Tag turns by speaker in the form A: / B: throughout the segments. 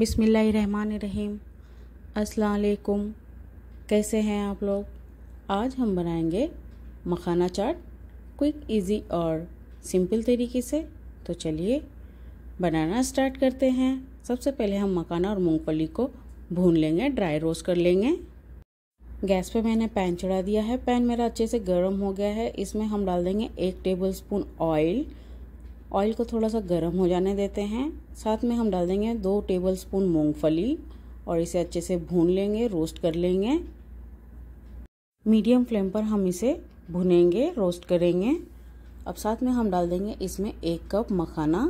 A: बिसमीम अस्सलाम कैसे हैं आप लोग आज हम बनाएंगे मखाना चाट क्विक इजी और सिंपल तरीके से तो चलिए बनाना स्टार्ट करते हैं सबसे पहले हम मखाना और मूंगफली को भून लेंगे ड्राई रोस्ट कर लेंगे गैस पे मैंने पैन चढ़ा दिया है पैन मेरा अच्छे से गर्म हो गया है इसमें हम डाल देंगे एक टेबल स्पून ऑयल ऑयल को थोड़ा सा गर्म हो जाने देते हैं साथ में हम डाल देंगे दो टेबल स्पून मूँगफली और इसे अच्छे से भून लेंगे रोस्ट कर लेंगे मीडियम फ्लेम पर हम इसे भुनेंगे रोस्ट करेंगे अब साथ में हम डाल देंगे इसमें एक कप मखाना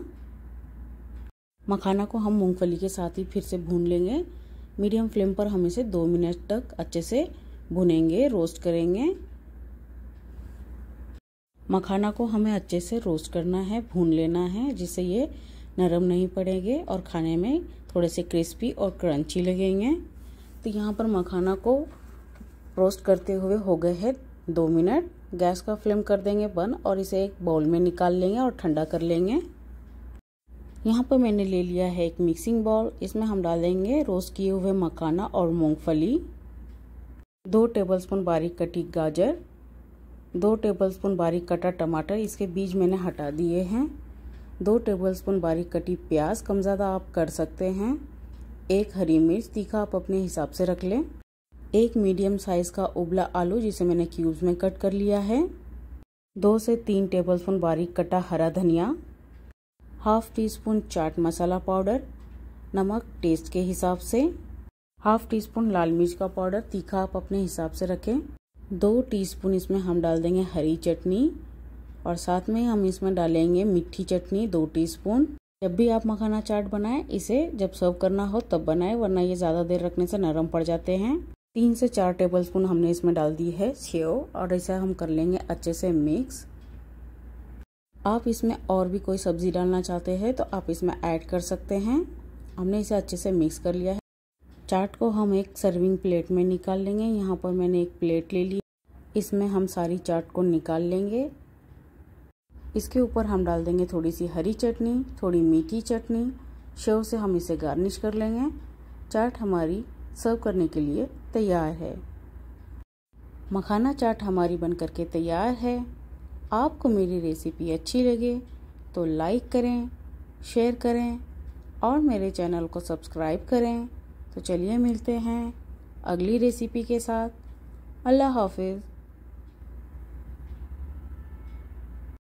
A: मखाना को हम मूंगफली के साथ ही फिर से भून लेंगे मीडियम फ्लेम पर हम इसे दो मिनट तक अच्छे से भुनेंगे रोस्ट करेंगे मखाना को हमें अच्छे से रोस्ट करना है भून लेना है जिससे ये नरम नहीं पड़ेंगे और खाने में थोड़े से क्रिस्पी और क्रंची लगेंगे तो यहाँ पर मखाना को रोस्ट करते हुए हो गए हैं दो मिनट गैस का फ्लेम कर देंगे बंद और इसे एक बाउल में निकाल लेंगे और ठंडा कर लेंगे यहाँ पर मैंने ले लिया है एक मिक्सिंग बाउल इसमें हम डालेंगे रोस्ट किए हुए मखाना और मूँगफली दो टेबलस्पून बारीक कटी गाजर दो टेबलस्पून बारीक कटा टमाटर इसके बीज मैंने हटा दिए हैं दो टेबलस्पून बारीक कटी प्याज कम ज़्यादा आप कर सकते हैं एक हरी मिर्च तीखा आप अपने हिसाब से रख लें एक मीडियम साइज़ का उबला आलू जिसे मैंने क्यूब्स में कट कर लिया है दो से तीन टेबलस्पून बारीक कटा हरा धनिया half teaspoon chaat masala powder नमक टेस्ट के हिसाब से हाफ टी स्पून लाल मिर्च का पाउडर तीखा आप अपने हिसाब से रखें दो टीस्पून इसमें हम डाल देंगे हरी चटनी और साथ में हम इसमें डालेंगे मीठी चटनी दो टीस्पून जब भी आप मखाना चाट बनाएं इसे जब सर्व करना हो तब बनाएं वरना ये ज़्यादा देर रखने से नरम पड़ जाते हैं तीन से चार टेबल स्पून हमने इसमें डाल दी है सेव और इसे हम कर लेंगे अच्छे से मिक्स आप इसमें और भी कोई सब्ज़ी डालना चाहते हैं तो आप इसमें ऐड कर सकते हैं हमने इसे अच्छे से मिक्स कर लिया है चाट को हम एक सर्विंग प्लेट में निकाल लेंगे यहाँ पर मैंने एक प्लेट ले ली इसमें हम सारी चाट को निकाल लेंगे इसके ऊपर हम डाल देंगे थोड़ी सी हरी चटनी थोड़ी मीठी चटनी शेव से हम इसे गार्निश कर लेंगे चाट हमारी सर्व करने के लिए तैयार है मखाना चाट हमारी बन करके तैयार है आपको मेरी रेसिपी अच्छी लगे तो लाइक करें शेयर करें और मेरे चैनल को सब्सक्राइब करें तो चलिए मिलते हैं अगली रेसिपी के साथ अल्लाह हाफिज़